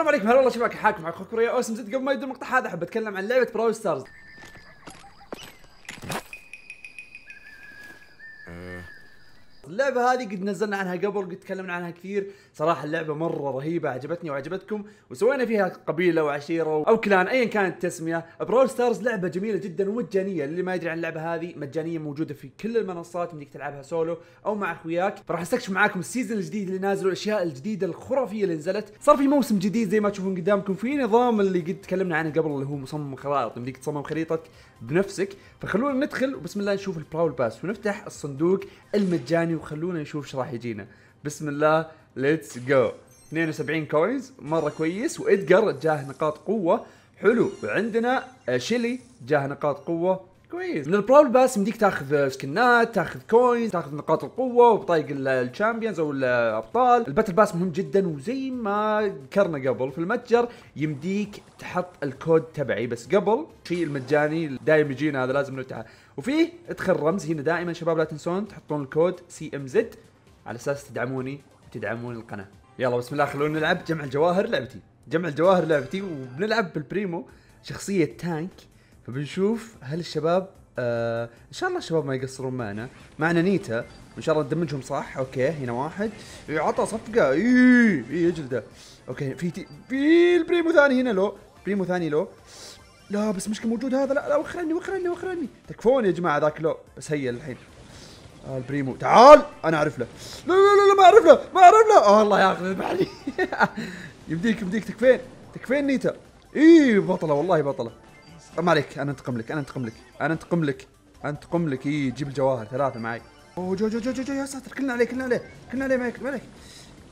السلام عليكم هلا والله شباب حاكم معك اخوكم ريا اوسم زد قبل ما يبدا المقطع هذا احب اتكلم عن لعبه براو ستارز اللعبه هذه قد نزلنا عنها قبل قد تكلمنا عنها كثير صراحه اللعبه مره رهيبه عجبتني وعجبتكم وسوينا فيها قبيله وعشيره او كلان ايا كانت التسميه برول ستارز لعبه جميله جدا ومجانيه اللي ما يدري عن اللعبه هذه مجانيه موجوده في كل المنصات انك تلعبها سولو او مع اخوياك فراح استكشف معاكم السيزون الجديد اللي نازل والاشياء الجديده الخرافيه اللي نزلت صار في موسم جديد زي ما تشوفون قدامكم في نظام اللي قد تكلمنا عنه قبل اللي هو مصمم خرائط انك تصمم خريطتك بنفسك فخلونا ندخل وبسم الله نشوف البراول باس ونفتح الصندوق المجاني وخلونا نشوف ايش راح يجينا بسم الله ليتس جو 72 كوينز مره كويس وادجر جاه نقاط قوه حلو وعندنا آه، شيلي جاه نقاط قوه كويس من البرول باس يمديك تاخذ سكنات تاخذ كوينز تاخذ نقاط القوه وبطايق الشامبيونز او الابطال الباتل باس مهم جدا وزي ما ذكرنا قبل في المتجر يمديك تحط الكود تبعي بس قبل شيء المجاني دايم يجينا هذا لازم نتعه وفيه ادخل رمز هنا دائما شباب لا تنسون تحطون الكود سي ام زد على اساس تدعموني وتدعمون القناه يلا بسم الله خلونا نلعب جمع الجواهر لعبتي جمع الجواهر لعبتي وبنلعب بالبريمو شخصيه تانك فبنشوف هل الشباب آه ان شاء الله الشباب ما يقصرون معنا معنا نيتا وان شاء الله ندمجهم صح اوكي هنا واحد عطى صفقه اي اي اجلده اوكي في تي... في البريمو ثاني هنا لو بريمو ثاني لو لا بس مشكله موجود هذا لا لا وخرني وخرني وخرني تكفون يا جماعه ذاك لو بس هيا الحين آه البريمو تعال انا اعرف له لا لا لا, لا ما اعرف له ما اعرف له آه الله ياخذ بعدي يمديك يمديك تكفين تكفين نيتا اي بطله والله بطله ما عليك انا انتقم لك انا انتقم لك انا انتقم لك انتقم لك اي جيب الجواهر ثلاثه معي اوه جو جو جو جو, جو يا ساتر كلنا عليه كلنا عليه كلنا عليه مالك مالك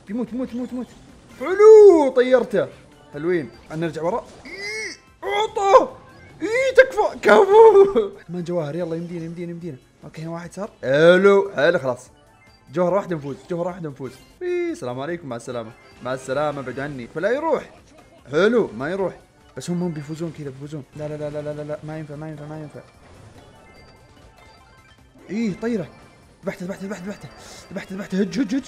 يموت يموت يموت يموت حلو طيرته حلوين نرجع ورا إيه، اعطه اي تكفى كفو ما جواهر يلا يمدينا يمدينا يمدينا اوكي هنا واحد صار الو حلو خلاص جوهره واحده نفوز جوهره واحده نفوز إيه، السلام عليكم مع السلامه مع السلامه ابعد عني فلا يروح حلو ما يروح بس هم هم بيفوزون كذا بيفوزون لا لا لا لا لا لا ما ينفع ما ينفع ما ينفع ايه طيره ذبحته ذبحته ذبحته ذبحته ذبحته هج هج هج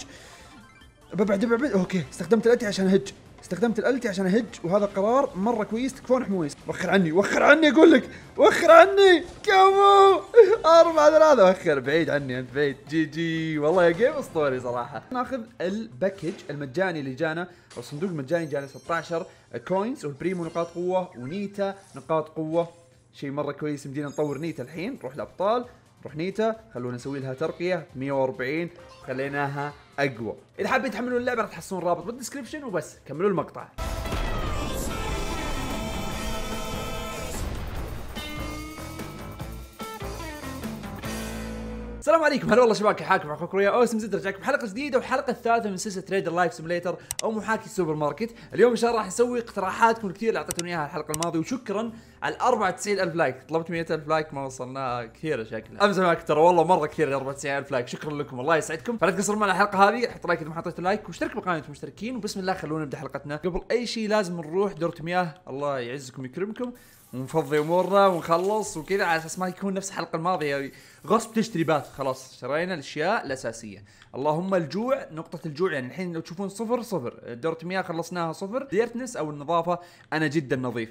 ببعد ببعد اوكي استخدمت الاتي عشان اهج استخدمت الالتي عشان اهج وهذا قرار مره كويس تكفون حمويس وخر عني وخر عني اقول لك وخر عني كمو أربعة ثلاثة وخر بعيد عني انت بعيد جي جي والله يا جيم اسطوري صراحة ناخذ الباكج المجاني اللي جانا الصندوق المجاني جانا 16 كوينز والبريمو نقاط قوة ونيتا نقاط قوة شيء مرة كويس يمدينا نطور نيتا الحين نروح الابطال رحنيته خلونا نسوي لها ترقيه 140 خليناها اقوى اذا حابين تحملون اللعبه راح تحصلون رابط بالدسكربشن وبس كملوا المقطع السلام عليكم هلا والله شباب حاكم اخوكم ريا اوسم زد رجعكم حلقه جديده والحلقه الثالثه من سلسله تريدر لايف سيميليتر او محاكي السوبر ماركت اليوم ان شاء الله راح نسوي اقتراحاتكم الكثير اللي اعطيتوني اياها الحلقه الماضيه وشكرا على 94000 لايك طلبت 100000 لايك ما وصلنا كثير شكلها امس معك ترى والله مره كثير 94000 لايك شكرا لكم الله يسعدكم فلا تقصروا معنا الحلقه هذه حط لايك اذا ما حطيتوا لايك واشتركوا بقناه المشتركين وبسم الله خلونا نبدا حلقتنا قبل اي شيء لازم نروح دوره مياه الله يعزكم ويكرمكم ونفضي امورنا ونخلص وكذا على اساس ما يكون نفس الحلقه الماضيه غصب تشتري بات خلاص شرينا الاشياء الاساسيه اللهم الجوع نقطه الجوع يعني الحين لو تشوفون صفر صفر دوره المياه خلصناها صفر ديرتنس او النظافه انا جدا نظيف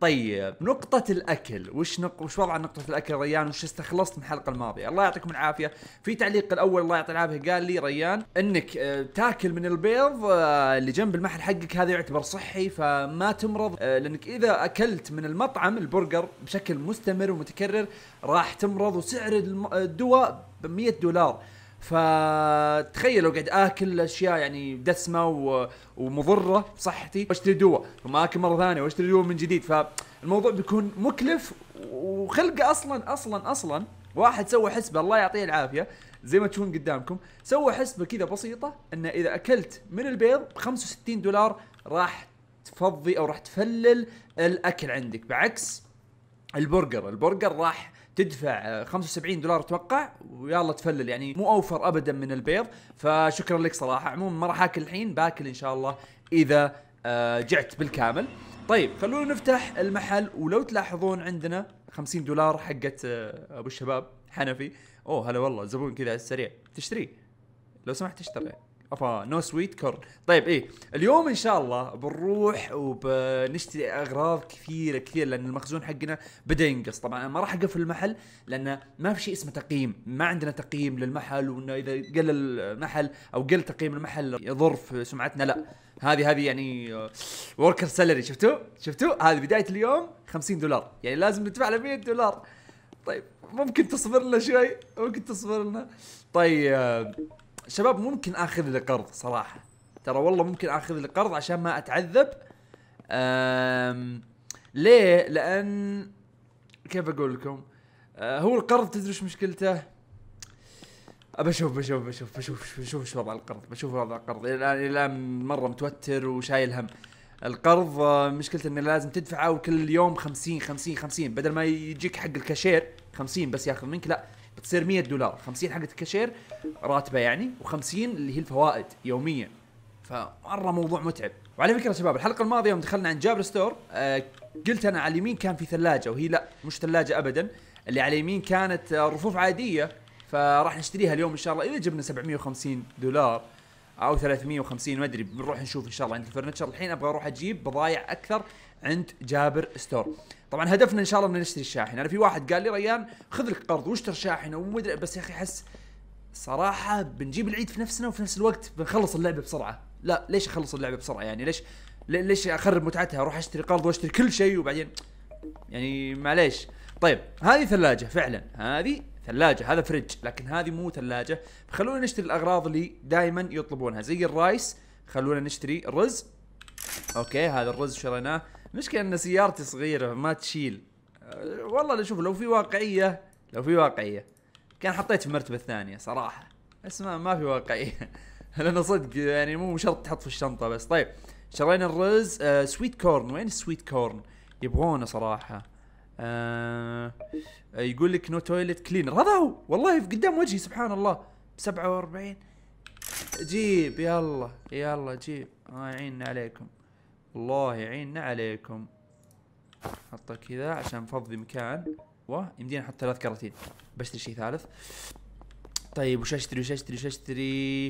طيب نقطة الأكل وش نق... وش وضع نقطة الأكل ريان وش استخلصت من الحلقة الماضية الله يعطيكم العافية في تعليق الأول الله يعطي العافية قال لي ريان إنك آه، تاكل من البيض آه، اللي جنب المحل حقك هذا يعتبر صحي فما تمرض آه، لأنك إذا أكلت من المطعم البرجر بشكل مستمر ومتكرر راح تمرض وسعر الدواء ب 100 دولار فتخيل لو قاعد اكل اشياء يعني دسمه و... ومضره بصحتي واشتري دواء ثم اكل مره ثانيه واشتري دواء من جديد فالموضوع بيكون مكلف وخلقه اصلا اصلا اصلا واحد سوى حسبه الله يعطيه العافيه زي ما تشوفون قدامكم سوى حسبه كذا بسيطه ان اذا اكلت من البيض ب 65 دولار راح تفضي او راح تفلل الاكل عندك بعكس البرجر البرجر راح تدفع 75 آه، دولار اتوقع ويلا تفلل يعني مو اوفر ابدا من البيض فشكرا لك صراحه عموما ما راح اكل الحين باكل ان شاء الله اذا آه، جعت بالكامل طيب خلونا نفتح المحل ولو تلاحظون عندنا 50 دولار حقت آه، ابو الشباب حنفي اوه هلا والله زبون كذا على السريع تشتري لو سمحت اشتري افا نو سويت كورن طيب ايه اليوم ان شاء الله بنروح وبنشتري اغراض كثيره كثير لان المخزون حقنا بدا ينقص طبعا ما راح اقفل المحل لان ما في شيء اسمه تقييم ما عندنا تقييم للمحل وانه اذا قل المحل او قل تقييم المحل يضر في سمعتنا لا هذه هذه يعني وركر سالري شفتوا شفتوا هذه بدايه اليوم 50 دولار يعني لازم ندفع له 100 دولار طيب ممكن تصبر لنا شوي ممكن تصبر لنا طيب شباب ممكن اخذ لي قرض صراحه ترى والله ممكن اخذ لي قرض عشان ما اتعذب أم ليه لان كيف اقول لكم أه هو القرض تدري ايش مشكلته بشوف بشوف بشوف بشوف بشوف ايش وضع القرض بشوف وضع القرض الان الان مره متوتر وشايل هم القرض آه، مشكلته انه لازم تدفعه وكل يوم 50 50 50 بدل ما يجيك حق الكاشير 50 بس ياخذ منك لا بتصير 100 دولار 50 حقت الكاشير راتبه يعني و50 اللي هي الفوائد يوميا فمره موضوع متعب وعلى فكره شباب الحلقه الماضيه يوم دخلنا عند جابر ستور آه قلت انا على اليمين كان في ثلاجه وهي لا مش ثلاجه ابدا اللي على اليمين كانت آه، رفوف عاديه فراح نشتريها اليوم ان شاء الله اذا جبنا 750 دولار او 350 ما ادري بنروح نشوف ان شاء الله عند الفرنتشر الحين ابغى اروح اجيب بضايع اكثر عند جابر ستور طبعا هدفنا ان شاء الله ان نشتري الشاحنه انا في واحد قال لي ريان خذ لك قرض واشتر شاحنه ومدري بس يا اخي احس صراحه بنجيب العيد في نفسنا وفي نفس الوقت بنخلص اللعبه بسرعه لا ليش اخلص اللعبه بسرعه يعني ليش ليش اخرب متعتها اروح اشتري قرض واشتري كل شيء وبعدين يعني معليش طيب هذه ثلاجه فعلا هذه ثلاجة هذا فريج لكن هذه مو ثلاجة خلونا نشتري الأغراض اللي دائما يطلبونها زي الرايس خلونا نشتري رز اوكي هذا الرز شريناه المشكله ان سيارتي صغيره ما تشيل والله شوف لو في واقعيه لو في واقعيه كان حطيت في المرتبه الثانيه صراحه بس ما, ما في واقعيه لانه صدق يعني مو شرط تحط في الشنطه بس طيب شرينا الرز آه سويت كورن وين السويت كورن يبغونه صراحه آه يقول لك نو تويلت كلينر هذا هو والله قدام وجهي سبحان الله 47 جيب يلا يلا جيب الله يعيننا عليكم الله يعيننا نعم عليكم حطه كذا عشان نفضي مكان ويمدينا نحط ثلاث كراتين بشتري شيء ثالث طيب وش اشتري وش اشتري وش اشتري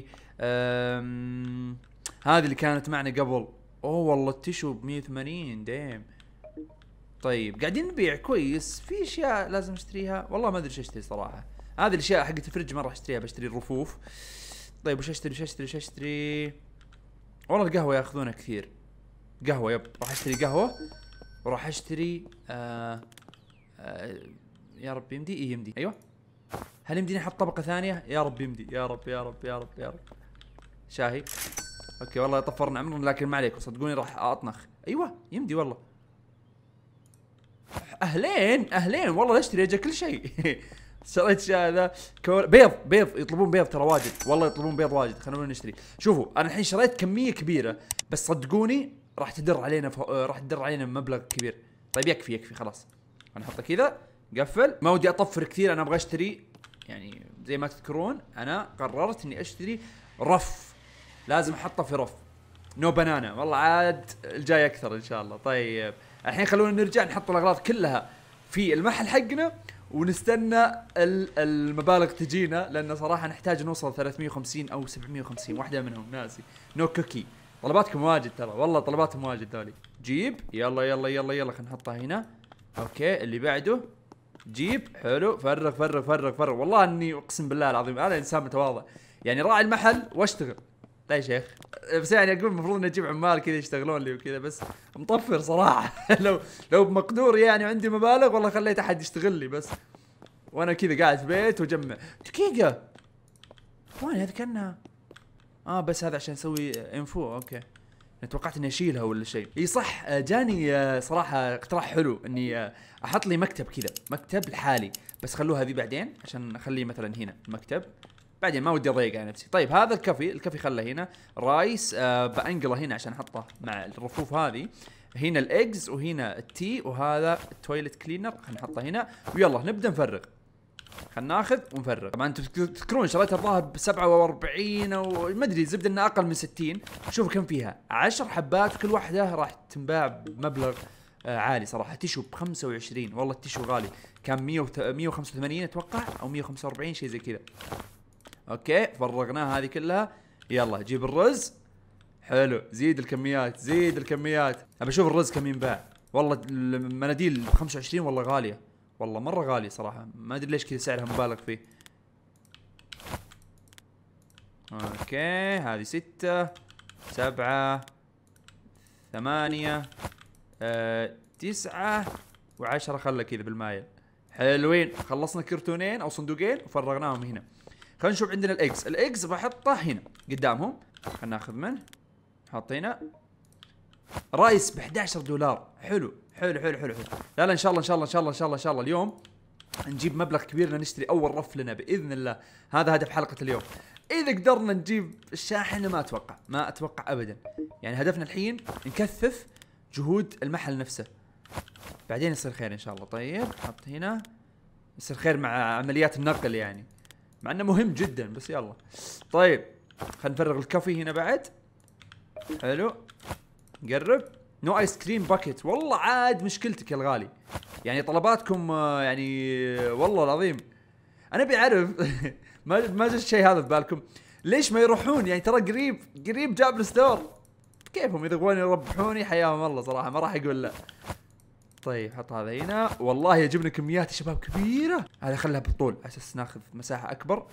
هذه اللي كانت معنا قبل اوه والله التشو ب 180 ديم طيب قاعدين نبيع كويس في اشياء لازم اشتريها والله ما ادري ايش اشتري صراحه هذه الاشياء حقت الفرج ما راح اشتريها بشتري الرفوف طيب وش اشتري وش اشتري وش اشتري والله القهوه ياخذونها كثير قهوه يب راح اشتري قهوه وراح اشتري آه آه يا رب يمدي اي يمدي ايوه هل يمديني احط طبقه ثانيه يا رب يمدي يا رب يا رب يا رب يا رب شاهي اوكي والله طفرنا عمرنا لكن ما عليكم صدقوني راح اطنخ ايوه يمدي والله اهلين اهلين والله اشتري اجا كل شيء شريت هذا ذا بيض بيض يطلبون بيض ترى واجد والله يطلبون بيض واجد خلونا نشتري شوفوا انا الحين شريت كميه كبيره بس صدقوني راح تدر علينا آه، راح تدر علينا مبلغ كبير طيب يكفي يكفي خلاص انا احطه كذا قفل ما ودي اطفر كثير انا ابغى اشتري يعني زي ما تذكرون انا قررت اني اشتري رف لازم احطه في رف نو بنانا والله عاد الجاي اكثر ان شاء الله طيب الحين خلونا نرجع نحط الاغراض كلها في المحل حقنا ونستنى المبالغ تجينا لان صراحه نحتاج نوصل 350 او 750 واحده منهم ناسي نو كوكي طلباتكم واجد ترى والله طلباتهم واجد ذولي جيب يلا يلا يلا يلا خلينا نحطها هنا اوكي اللي بعده جيب حلو فرغ فرغ فرغ فرغ والله اني اقسم بالله العظيم انا انسان متواضع يعني راعي المحل واشتغل لا يا شيخ بس يعني اقول المفروض اني اجيب عمال كذا يشتغلون لي وكذا بس مطفر صراحه لو لو بمقدور يعني عندي مبالغ والله خليت احد يشتغل لي بس وانا كذا قاعد في بيت واجمع دقيقه وين هذه كانها اه بس هذا عشان اسوي انفو اوكي يعني توقعت اني اشيلها ولا شيء اي صح آه، جاني آه، صراحه اقتراح حلو اني آه، احط لي مكتب كذا مكتب لحالي بس خلوها ذي بعدين عشان اخليه مثلا هنا المكتب بعدين ما ودي اضيق على نفسي طيب هذا الكافي الكافي خله هنا رايس آه بانقله هنا عشان احطه مع الرفوف هذه هنا الاجز وهنا التي وهذا التويلت كلينر خلينا نحطه هنا ويلا نبدا نفرغ خلينا ناخذ ونفرغ طبعا انتم تذكرون شريتها الظاهر ب 47 او ما ادري الزبده انها اقل من 60 شوفوا كم فيها 10 حبات كل واحده راح تنباع بمبلغ آه، عالي صراحه تيشو ب 25 والله التيشو غالي كان 185 آه، اتوقع او 145 شيء زي كذا اوكي فرغناها هذه كلها يلا جيب الرز حلو زيد الكميات زيد الكميات ابى اشوف الرز كم ينباع والله المناديل ب 25 والله غاليه والله مره غالي صراحه ما ادري ليش كذا سعرها مبالغ فيه اوكي هذه ستة سبعة ثمانية آه، تسعة وعشرة خله كذا بالمايل حلوين خلصنا كرتونين او صندوقين وفرغناهم هنا خلينا نشوف عندنا الاكس الاكس بحطه هنا قدامهم خلينا ناخذ منه حطينا رايس ب 11 دولار حلو حلو حلو حلو حلو لا لا ان شاء الله ان شاء الله ان شاء الله ان شاء الله ان شاء الله اليوم نجيب مبلغ كبير نشتري اول رف لنا باذن الله هذا هدف حلقه اليوم اذا قدرنا نجيب الشاحنه ما اتوقع ما اتوقع ابدا يعني هدفنا الحين نكثف جهود المحل نفسه بعدين يصير خير ان شاء الله طيب حط هنا يصير خير مع عمليات النقل يعني مع انه مهم جدا بس يلا طيب خلينا نفرغ الكافي هنا بعد حلو قرب نو ايس كريم باكيت والله عاد مشكلتك يا الغالي يعني طلباتكم آه، يعني آه، والله العظيم انا ابي اعرف ما ما جت الشيء هذا في بالكم ليش ما يروحون يعني ترى قريب قريب جاب الستور كيفهم اذا يبغون يربحوني حياهم الله صراحه ما راح يقول لا طيب حط هذا هنا والله يجبنا كميات يا شباب كبيره هذا خلها بالطول على اساس ناخذ مساحه اكبر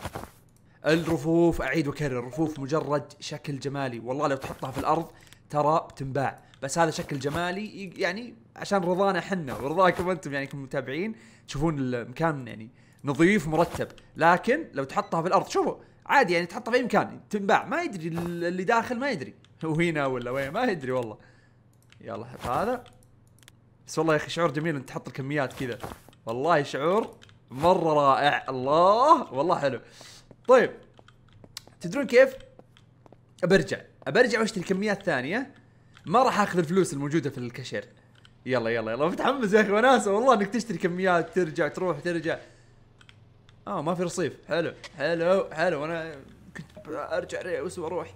الرفوف اعيد واكرر الرفوف مجرد شكل جمالي والله لو تحطها في الارض ترى بتنباع بس هذا شكل جمالي يعني عشان رضانا حنا ورضاكم انتم يعني كمتابعين تشوفون المكان يعني نظيف مرتب لكن لو تحطها في الارض شوفوا عادي يعني تحطها في اي مكان تنباع ما يدري اللي داخل ما يدري هو هنا ولا وين ما يدري والله يلا حط هذا بس والله يا اخي شعور جميل انت تحط الكميات كذا والله شعور مره رائع الله والله حلو طيب تدرون كيف برجع برجع واشتري كميات ثانيه ما راح اخذ الفلوس الموجوده في الكاشير يلا يلا يلا متحمس يا اخي وناسه والله انك تشتري كميات ترجع تروح ترجع اه ما في رصيف حلو حلو حلو انا كنت ارجع ريوس واروح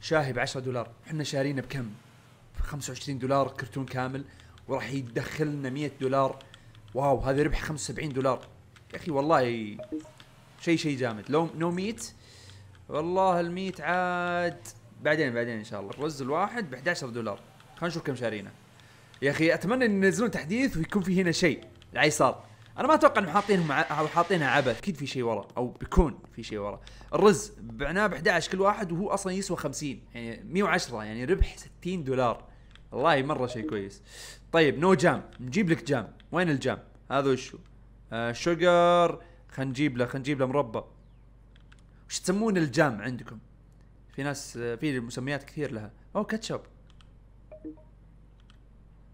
شاهي ب 10 دولار احنا شارينا بكم ب 25 دولار كرتون كامل وراح يدخلنا 100 دولار واو هذا ربح 75 دولار يا اخي والله شيء شيء جامد لو نو ميت والله الميت عاد بعدين بعدين ان شاء الله الرز الواحد ب 11 دولار خلينا نشوف كم شارينا يا اخي اتمنى ان ينزلون تحديث ويكون في هنا شيء العيصار انا ما اتوقع انهم حاطينهم او حاطينها عبث اكيد في شيء ورا او بيكون في شيء ورا الرز بعناه ب 11 كل واحد وهو اصلا يسوى 50 يعني 110 يعني ربح 60 دولار والله مره شيء كويس طيب نو جام نجيب لك جام وين الجام هذا وشو آه شوجر خلينا نجيب له خلينا نجيب له مربى وش تسمون الجام عندكم في ناس في مسميات كثير لها او كاتشب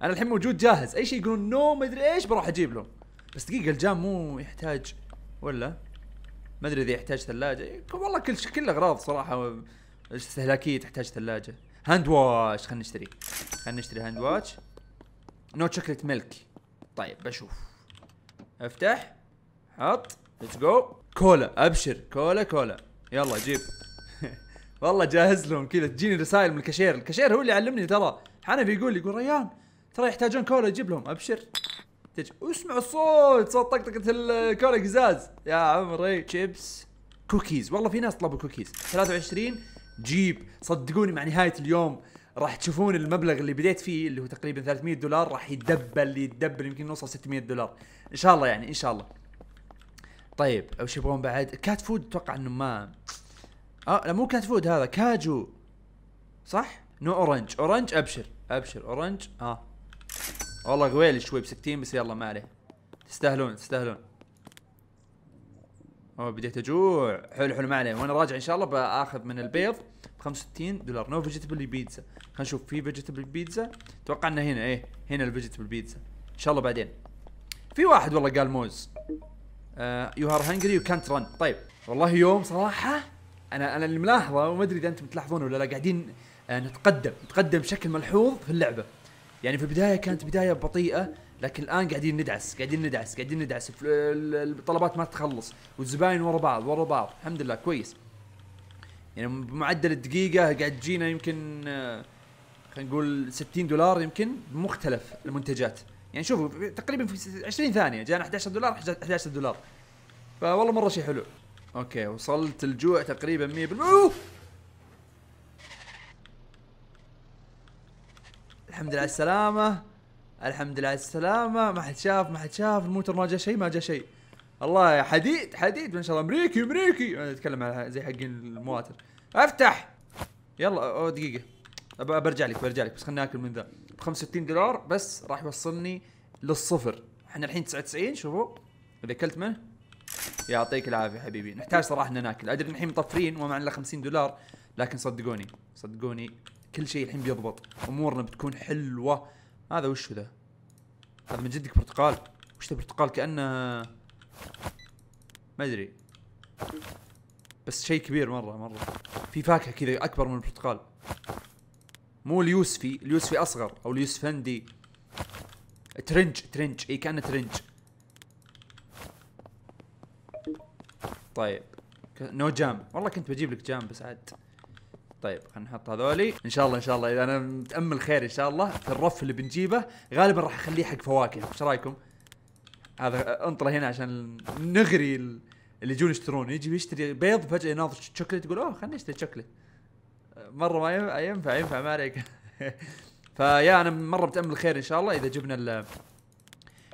انا الحين موجود جاهز اي شيء يقولون نو ما ادري ايش بروح اجيب له بس دقيقه الجام مو يحتاج ولا ما ادري اذا يحتاج ثلاجه والله كل شيء كل اغراض صراحه استهلاكيه تحتاج ثلاجه هاند واش خلينا نشتري خلينا نشتري هاند واش نو شوكليت ميلك طيب بشوف افتح حط ليتس جو كولا ابشر كولا كولا يلا جيب والله جاهز لهم كذا تجيني رسائل من الكاشير الكاشير هو اللي علمني ترى حنفي يقول يقول ريان ترى يحتاجون كولا جيب لهم ابشر تجي اسمع الصوت صوت طقطقه الكولا قزاز يا عمري شيبس كوكيز والله في ناس طلبوا كوكيز 23 جيب صدقوني مع نهايه اليوم راح تشوفون المبلغ اللي بديت فيه اللي هو تقريبا 300 دولار راح يتدبل يتدبل يمكن نوصل 600 دولار ان شاء الله يعني ان شاء الله طيب وش يبغون بعد كات فود اتوقع انه ما اه لا مو كات فود هذا كاجو صح؟ نو اورنج اورنج ابشر ابشر اورنج اه والله غويل شوي بسكتين بس يلا ما عليه تستاهلون تستاهلون اوه بديت اجوع حلو حلو ما عليه وانا راجع ان شاء الله باخذ من البيض ب 65 دولار نو فيجيتبل بيتزا خلينا نشوف في فيجيتبل بيتزا اتوقع انه هنا ايه هنا الفيجيتبل بيتزا ان شاء الله بعدين في واحد والله قال موز يو ار هنجري يو كانت رن طيب والله يوم صراحه انا انا اللي ملاحظه وما ادري اذا انتم تلاحظون ولا لا قاعدين آه، نتقدم نتقدم بشكل ملحوظ في اللعبه يعني في البدايه كانت بدايه بطيئه لكن الان قاعدين ندعس قاعدين ندعس قاعدين ندعس الطلبات ما تخلص والزباين ورا بعض ورا بعض الحمد لله كويس يعني بمعدل الدقيقه قاعد تجينا يمكن آه، خلينا نقول 60 دولار يمكن بمختلف المنتجات يعني شوفوا تقريبا في 20 ثانيه جانا 11 دولار 11 دولار فوالله مره شيء حلو اوكي وصلت الجوع تقريبا 100% بل... اوه الحمد لله على السلامة الحمد لله على السلامة ما حد شاف ما حد شاف الموتر ما جا شيء ما جا شيء الله يا حديد حديد ما شاء الله امريكي امريكي انا اتكلم على زي حقين المواتر افتح يلا دقيقة برجع لك برجع لك بس خليني ناكل من ذا ب 65 دولار بس راح يوصلني للصفر احنا الحين 99 شوفوا اذا اكلت منه يعطيك العافيه حبيبي نحتاج صراحه ان ناكل ادري الحين مطفرين وما عندنا 50 دولار لكن صدقوني صدقوني كل شيء الحين بيضبط امورنا بتكون حلوه هذا وش ذا هذا من جدك برتقال وش ذا برتقال كانه ما ادري بس شيء كبير مره مره في فاكهه كذا اكبر من البرتقال مو اليوسفي اليوسفي اصغر او اليوسفندي ترنج ترنج اي كانه ترنج طيب نو جام والله كنت بجيب لك جام بس عاد طيب خلينا نحط هذولي ان شاء الله ان شاء الله اذا انا متامل خير ان شاء الله في الرف اللي بنجيبه غالبا راح اخليه حق فواكه ايش رايكم هذا انطره هنا عشان نغري اللي يجون يشترون يجي يشتري بيض فجاه يناظر شوكليت يقول اوه خليني اشتري شوكليت مره ما ينفع ينفع ما عليك فيا انا مره متامل خير ان شاء الله اذا جبنا ال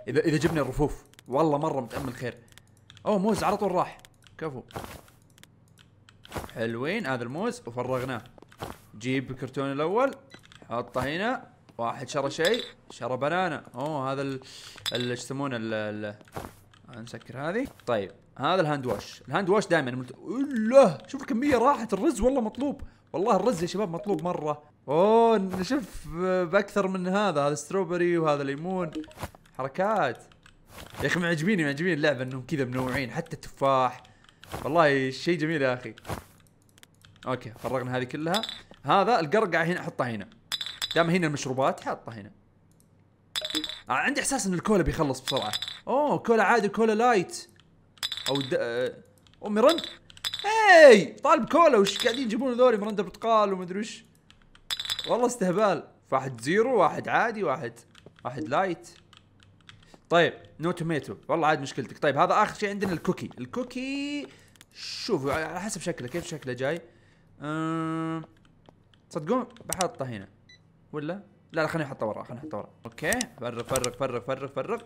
اذا اذا جبنا الرفوف والله مره متامل خير اوه موز على طول راح كفو حلوين هذا الموز وفرغناه جيب الكرتون الاول حطه هنا واحد شرى شيء شرى بنانا اوه هذا اللي يسمونه ال نسكر هذه طيب هذا الهاند واش الهاند واش دائما ملت... الله شوف الكميه راحت الرز والله مطلوب والله الرز يا شباب مطلوب مره اوه شوف باكثر من هذا هذا ستروبري وهذا ليمون حركات يا اخي معجبيني معجبيني اللعبه انهم كذا منوعين حتى التفاح والله شيء جميل يا اخي اوكي فرغنا هذه كلها هذا القرقع هنا احطه هنا دام هنا المشروبات حاطها هنا آه، عندي احساس ان الكولا بيخلص بسرعه اوه كولا عادي كولا لايت او د... آه، او ميرند اي طالب كولا وش قاعدين يجيبون ذولي مرند برتقال ومدري وش والله استهبال واحد زيرو واحد عادي واحد واحد لايت طيب نو توميتو والله عاد مشكلتك طيب هذا اخر شيء عندنا الكوكي الكوكي شوف على حسب شكله كيف شكله جاي أه... تصدقون بحطه هنا ولا لا لا خليني احطه ورا خليني احطه ورا اوكي فرق فرق فرق فرق فرق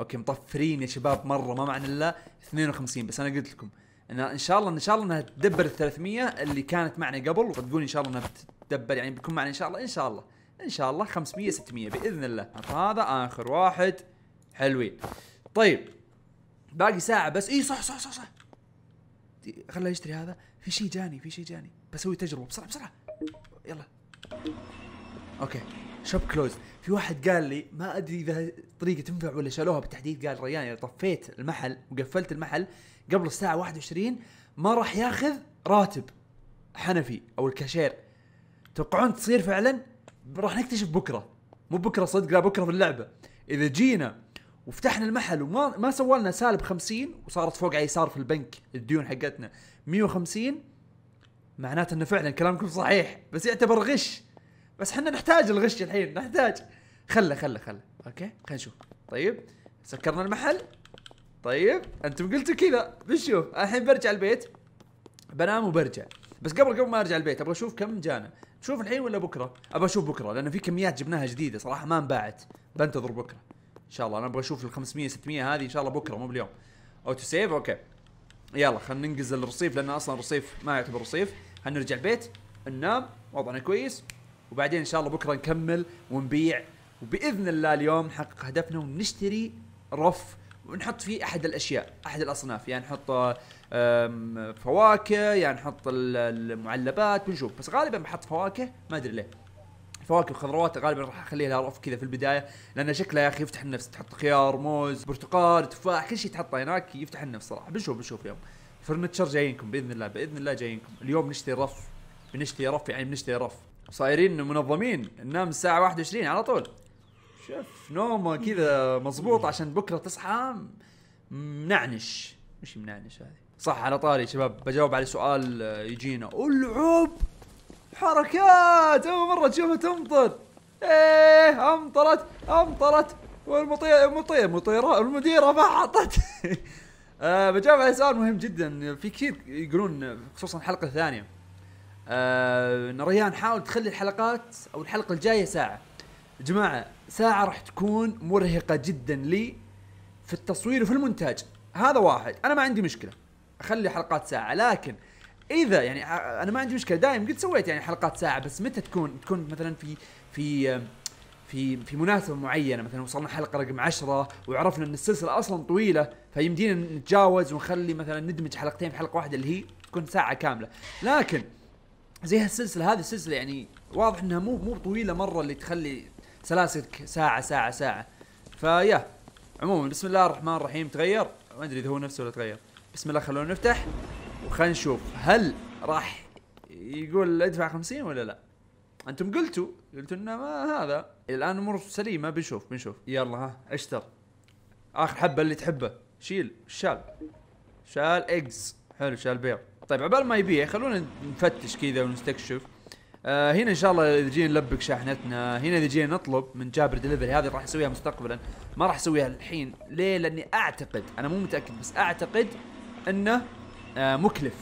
اوكي مطفرين يا شباب مره ما معنا الا 52 بس انا قلت لكم ان ان شاء الله ان شاء الله انها تدبر ال 300 اللي كانت معنا قبل وتقول ان شاء الله انها بتدبر يعني بتكون معنا ان شاء الله ان شاء الله ان شاء الله 500 600 باذن الله طيب، هذا اخر واحد حلوين طيب باقي ساعه بس اي صح صح صح صح خلنا يشتري هذا في شيء جاني في شيء جاني بسوي تجربه بسرعه بسرعه يلا اوكي شوب كلوز في واحد قال لي ما ادري اذا طريقه تنفع ولا شالوها بالتحديد قال ريان اذا طفيت المحل وقفلت المحل قبل الساعه 21 ما راح ياخذ راتب حنفي او الكاشير تتوقعون تصير فعلا راح نكتشف بكره مو بكره صدق لا بكره في اللعبه اذا جينا وفتحنا المحل وما ما سوى لنا سالب 50 وصارت فوق على يسار في البنك الديون حقتنا 150 معناته انه فعلا كلامكم صحيح بس يعتبر غش بس احنا نحتاج الغش الحين نحتاج خله خله خله اوكي خلينا نشوف طيب سكرنا المحل طيب انتم قلتوا كذا بنشوف الحين برجع البيت بنام وبرجع بس قبل قبل ما ارجع البيت ابغى اشوف كم جانا شوف الحين ولا بكره ابغى اشوف بكره لان في كميات جبناها جديده صراحه ما انباعت بنتظر بكره ان شاء الله انا ابغى اشوف ال 500 600 هذه ان شاء الله بكره مو باليوم اوتو سيف اوكي يلا خلينا ننقز الرصيف لان اصلا الرصيف ما يعتبر رصيف حنرجع البيت ننام وضعنا كويس وبعدين ان شاء الله بكره نكمل ونبيع وباذن الله اليوم نحقق هدفنا ونشتري رف ونحط فيه احد الاشياء احد الاصناف يعني نحط فواكه يعني نحط المعلبات بنشوف بس غالبا بحط فواكه ما ادري ليه الفواكه والخضروات غالبا راح اخليها لها رف كذا في البدايه لان شكلها يا اخي يفتح النفس تحط خيار موز برتقال تفاح كل شيء تحطه هناك يفتح النفس صراحه بنشوف بنشوف يوم فرنتشر جايينكم باذن الله باذن الله جايينكم اليوم نشتري رف بنشتري رف يعني بنشتري رف صايرين منظمين ننام الساعه 21 على طول شوف نومه كذا مضبوط عشان بكره تصحى منعنش مش منعنش هذه صح على طاري شباب بجاوب على سؤال آه، يجينا العب حركات اول مره تشوفها تمطر ايه امطرت امطرت والمطير مطير مطيره المديره حطت أه بجاوب على سؤال مهم جدا في كثير يقولون خصوصا الحلقه الثانيه أه ان ريان حاول تخلي الحلقات او الحلقه الجايه ساعه يا جماعه ساعه راح تكون مرهقه جدا لي في التصوير وفي المونتاج هذا واحد انا ما عندي مشكله اخلي حلقات ساعه لكن اذا يعني انا ما عندي مشكله دائم قد سويت يعني حلقات ساعه بس متى تكون تكون مثلا في في في في مناسبه معينه مثلا وصلنا حلقه رقم عشرة وعرفنا ان السلسله اصلا طويله فيمدينا نتجاوز ونخلي مثلا ندمج حلقتين في حلقه واحده اللي هي تكون ساعه كامله لكن زي هالسلسله هذه السلسله يعني واضح انها مو مو طويله مره اللي تخلي سلاسلك ساعه ساعه ساعه فيا عموما بسم الله الرحمن الرحيم تغير ما ادري اذا هو نفسه ولا تغير بسم الله خلونا نفتح خلينا نشوف هل راح يقول ادفع 50 ولا لا انتم قلتوا قلتوا انه ما هذا الان امور سليمه بنشوف بنشوف يلا ها اشتر اخر حبه اللي تحبه شيل شال شال اكس حلو شال بيض طيب عبال ما يبيع خلونا نفتش كذا ونستكشف آه هنا ان شاء الله اذا جينا نلبق شحنتنا هنا اذا جينا نطلب من جابر دليفري هذه راح اسويها مستقبلا ما راح اسويها الحين ليه لاني اعتقد انا مو متاكد بس اعتقد انه آه، مكلف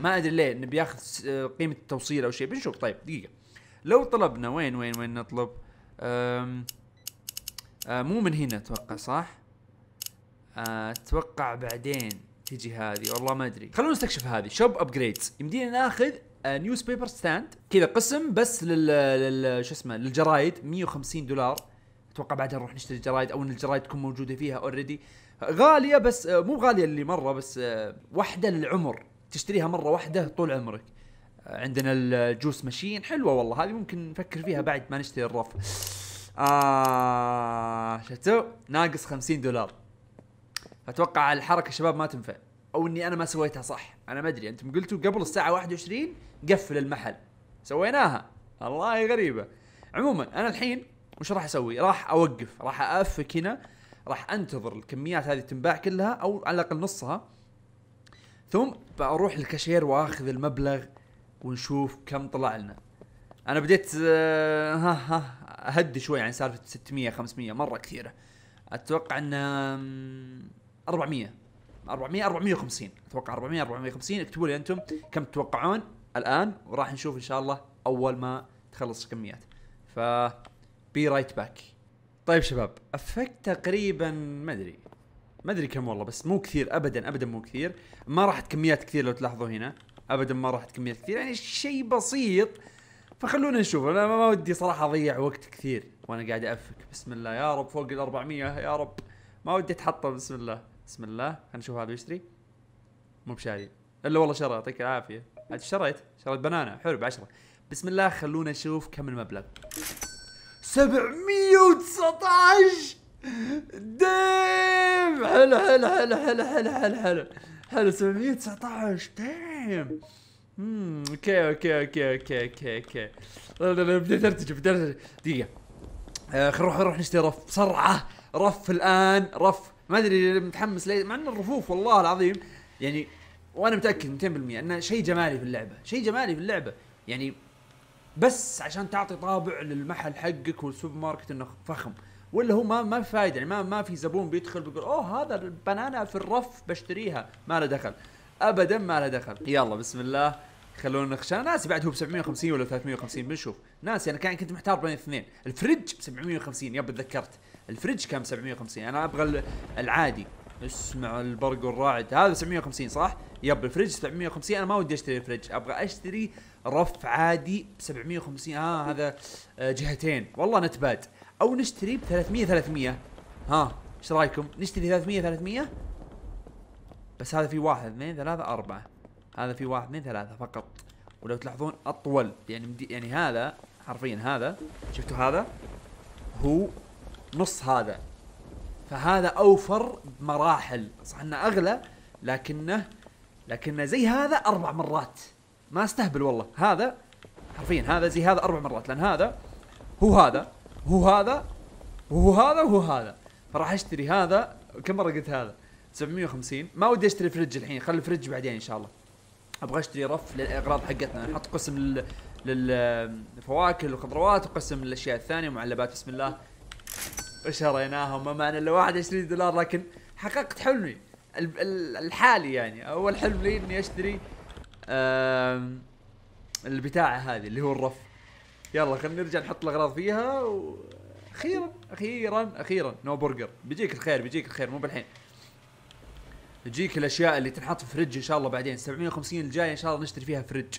ما ادري ليه انه بياخذ آه، قيمه التوصيل او شيء بنشوف طيب دقيقه لو طلبنا وين وين وين نطلب آه، مو من هنا اتوقع صح اتوقع بعدين تجي هذه والله ما ادري خلونا نستكشف هذه شوب ابجريدز يمدينا ناخذ نيوز بيبر ستاند كذا قسم بس لل, لل... شو اسمه للجرايد 150 دولار اتوقع بعدها نروح نشتري جرايد او ان الجرايد تكون موجوده فيها اوريدي غاليه بس آه، مو غاليه اللي مره بس آه، واحده للعمر تشتريها مره واحده طول عمرك آه، عندنا الجوس ماشين حلوه والله هذه ممكن نفكر فيها بعد ما نشتري الرف آه شفتوا ناقص 50 دولار اتوقع الحركه شباب ما تنفع او اني انا ما سويتها صح انا ما ادري انتم قلتوا قبل الساعه 21 قفل المحل سويناها الله غريبه عموما انا الحين وش راح اسوي راح اوقف راح افك هنا راح انتظر الكميات هذه تنباع كلها او على الاقل نصها ثم بروح الكاشير واخذ المبلغ ونشوف كم طلع لنا انا بديت آه، ها ها اهدي شوي عن يعني سالفه 600 500 مره كثيره اتوقع ان 400 400 450 اتوقع 400 450 اكتبوا لي انتم كم تتوقعون الان وراح نشوف ان شاء الله اول ما تخلص الكميات ف بي رايت باك طيب شباب افكت تقريبا ما ادري ما ادري كم والله بس مو كثير ابدا ابدا مو كثير ما راحت كميات كثير لو تلاحظوا هنا ابدا ما راحت كميات كثير يعني شيء بسيط فخلونا نشوف انا ما ودي صراحه اضيع وقت كثير وانا قاعد افك بسم الله يا رب فوق ال 400 يا رب ما ودي اتحطم بسم الله بسم الله خلينا نشوف هذا يشتري مو بشاري الا والله شرى يعطيك العافيه شريت شريت بنانا حلو ب 10 بسم الله خلونا نشوف كم المبلغ 719 ديم حلو حلو حلو حلو حلو حلو حلو حلو 719 ديم امم اوكي اوكي اوكي اوكي اوكي اوكي بديت ارتجف بديت ارتجف دقيقة آه، خلينا نروح نروح نشتري رف بسرعة رف الان رف ما ادري متحمس ليه مع ان الرفوف والله العظيم يعني وانا متاكد 200% انه شيء جمالي في اللعبه شيء جمالي في اللعبه يعني بس عشان تعطي طابع للمحل حقك والسوبر ماركت انه فخم ولا هو ما ما فايده يعني ما ما في زبون بيدخل بيقول اوه هذا البنانه في الرف بشتريها ما له دخل ابدا ما له دخل يلا بسم الله خلونا نخش انا ناسي بعد هو ب 750 ولا 350 بنشوف ناسي انا كان كنت محتار بين الاثنين الفريج ب 750 يب تذكرت الفريج كان 750 انا ابغى العادي اسمع البرق الراعد هذا 750 صح؟ يب الفريج 750 انا ما ودي اشتري الفريج ابغى اشتري رف عادي ب 750 ها آه هذا آه، جهتين والله نتباد او نشتري ب 300 300 ها ايش رايكم نشتري 300 300 بس هذا في واحد اثنين ثلاثة أربعة هذا في واحد اثنين ثلاثة فقط ولو تلاحظون أطول يعني مدي يعني هذا حرفيا هذا شفتوا هذا هو نص هذا فهذا أوفر بمراحل صح أنه أغلى لكنه لكنه زي هذا أربع مرات ما استهبل والله هذا حرفيا هذا زي هذا اربع مرات لان هذا هو هذا هو هذا وهو هذا وهو هذا فراح اشتري هذا كم مره قلت هذا 750 ما ودي اشتري فريج الحين خلي الفريج بعدين ان شاء الله ابغى اشتري رف للاغراض حقتنا نحط قسم للفواكه والخضروات وقسم للاشياء الثانيه معلبات بسم الله وشريناها وما معنا الا 21 دولار لكن حققت حلمي الحالي يعني اول حلم لي اني اشتري البتاعه هذه اللي هو الرف يلا خلينا نرجع نحط الاغراض فيها و... اخيرا اخيرا اخيرا نو برجر بيجيك الخير بيجيك الخير مو بالحين تجيك الاشياء اللي تنحط في فريج ان شاء الله بعدين 750 الجايه ان شاء الله نشتري فيها فريج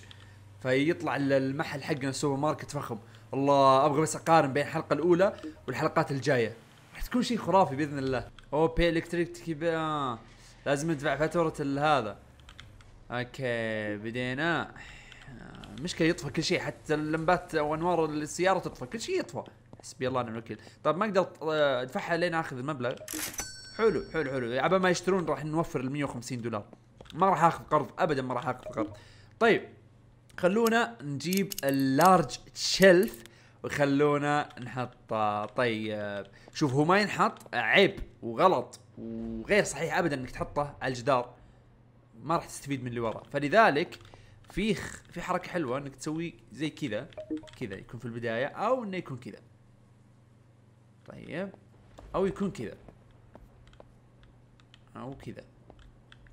فيطلع المحل حقنا السوبر ماركت فخم الله ابغى بس اقارن بين الحلقه الاولى والحلقات الجايه راح تكون شيء خرافي باذن الله او بي الكتريك لازم ندفع فاتوره هذا اوكي بدينا آه، مشكله يطفى كل شيء حتى اللمبات وانوار السياره تطفى كل شيء يطفى حسبي الله ونعم الوكيل طيب ما اقدر آه، ادفعها لين اخذ المبلغ حلو حلو حلو على ما يشترون راح نوفر ال 150 دولار ما راح اخذ قرض ابدا ما راح اخذ قرض طيب خلونا نجيب اللارج شيلف وخلونا نحطه طيب شوف هو ما ينحط عيب وغلط وغير صحيح ابدا انك تحطه على الجدار ما راح تستفيد من اللي ورا فلذلك في في حركه حلوه انك تسوي زي كذا كذا يكون في البدايه او انه يكون كذا طيب او يكون كذا او كذا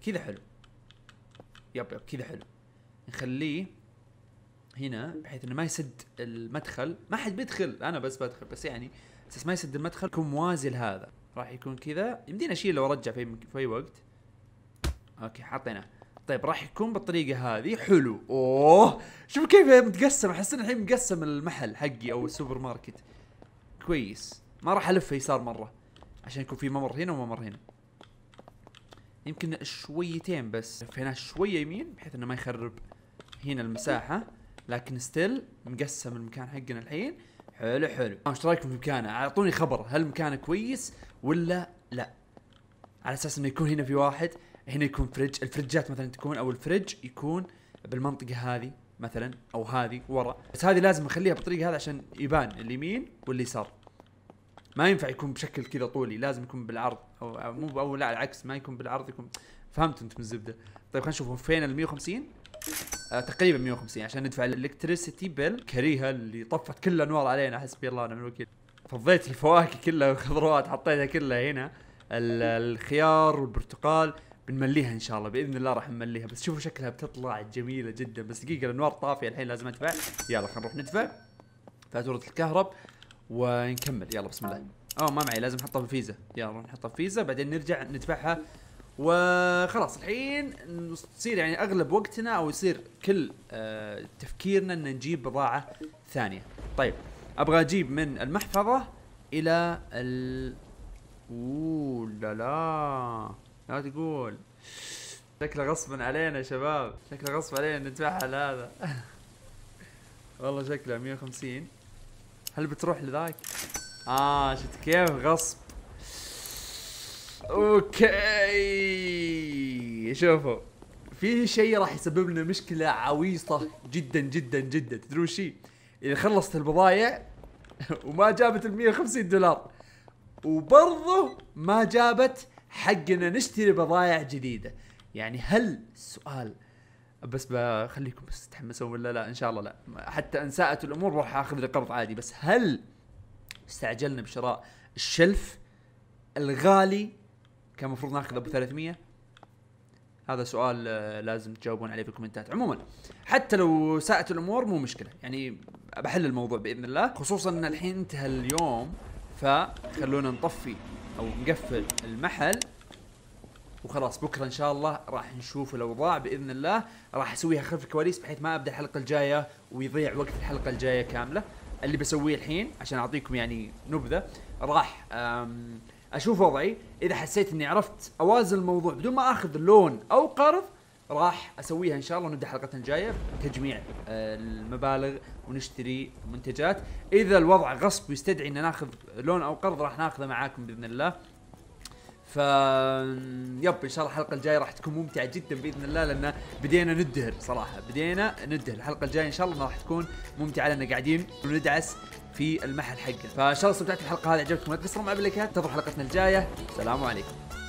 كذا حلو يب يب كذا حلو نخليه هنا بحيث انه ما يسد المدخل ما حد بيدخل انا بس بدخل بس يعني اساس ما يسد المدخل يكون موازي لهذا راح يكون كذا يمدينا اشيله وارجع في اي وقت اوكي حطيناه طيب راح يكون بالطريقه هذه حلو اوه شوف كيف متقسم احس ان الحين مقسم المحل حقي او السوبر ماركت كويس ما راح الف يسار مره عشان يكون في ممر هنا وممر هنا يمكن شويتين بس لفيناه شويه يمين بحيث انه ما يخرب هنا المساحه لكن ستيل مقسم المكان حقنا الحين حلو حلو ايش رايكم في مكانه اعطوني خبر هل مكانه كويس ولا لا على اساس انه يكون هنا في واحد هنا يكون فريج الفريجات مثلا تكون او الفريج يكون بالمنطقه هذه مثلا او هذه ورا بس هذه لازم اخليها بالطريقه هذا عشان يبان اليمين واليسار ما ينفع يكون بشكل كذا طولي لازم يكون بالعرض او مو او لا العكس ما يكون بالعرض يكون فهمت انت من الزبده طيب خلينا نشوف فين ال 150 آه تقريبا 150 عشان ندفع الالكتريسيتي كريهة اللي طفت كل الانوار علينا حسبي الله ونعم الوكيل فضيت الفواكه كلها والخضروات حطيتها كلها هنا الخيار والبرتقال بنمليها ان شاء الله باذن الله راح نمليها بس شوفوا شكلها بتطلع جميله جدا بس دقيقه الانوار طافيه الحين لازم ادفع يلا خلينا نروح ندفع فاتوره الكهرب ونكمل يلا بسم الله اه ما معي لازم احطها في الفيزا يلا نروح نحطها في فيزا بعدين نرجع ندفعها وخلاص الحين يصير يعني اغلب وقتنا او يصير كل آه تفكيرنا ان نجيب بضاعه ثانيه طيب ابغى اجيب من المحفظه الى ال اوه لا لا لا تقول شكله غصبا علينا يا شباب شكله غصب علينا ندفعها لهذا والله شكله 150 هل بتروح لذاك؟ اه شفت كيف غصب اوكي شوفوا في شيء راح يسبب لنا مشكله عويصه جدا جدا جدا تدرون شيء اذا خلصت البضايع وما جابت ال 150 دولار وبرضه ما جابت حقنا نشتري بضائع جديده يعني هل السؤال بس بخليكم بس تحمسوا ولا لا ان شاء الله لا حتى ان ساءت الامور راح اخذ لي قرض عادي بس هل استعجلنا بشراء الشلف الغالي كان المفروض ناخذه ب 300 هذا سؤال آه، لازم تجاوبون عليه في الكومنتات عموما حتى لو ساءت الامور مو مشكله يعني بحل الموضوع باذن الله خصوصا ان الحين انتهى اليوم فخلونا نطفي او نقفل المحل وخلاص بكره ان شاء الله راح نشوف الاوضاع باذن الله راح اسويها خلف الكواليس بحيث ما ابدا الحلقه الجايه ويضيع وقت الحلقه الجايه كامله اللي بسويه الحين عشان اعطيكم يعني نبذه راح اشوف وضعي اذا حسيت اني عرفت اوازن الموضوع بدون ما اخذ لون او قرض راح اسويها ان شاء الله ونبدا حلقتنا الجايه تجميع آه، المبالغ ونشتري منتجات اذا الوضع غصب يستدعي ان ناخذ لون او قرض راح ناخذه معاكم باذن الله ف يب ان شاء الله الحلقه الجايه راح تكون ممتعه جدا باذن الله لان بدينا ندهر صراحه بدينا ندهر الحلقه الجايه ان شاء الله راح تكون ممتعه لان قاعدين ندعس في المحل حقه فان شاء الله استمتعتوا بالحلقه هذه عجبتكم لا تقصروا مع باللايكات حلقتنا الجايه السلام عليكم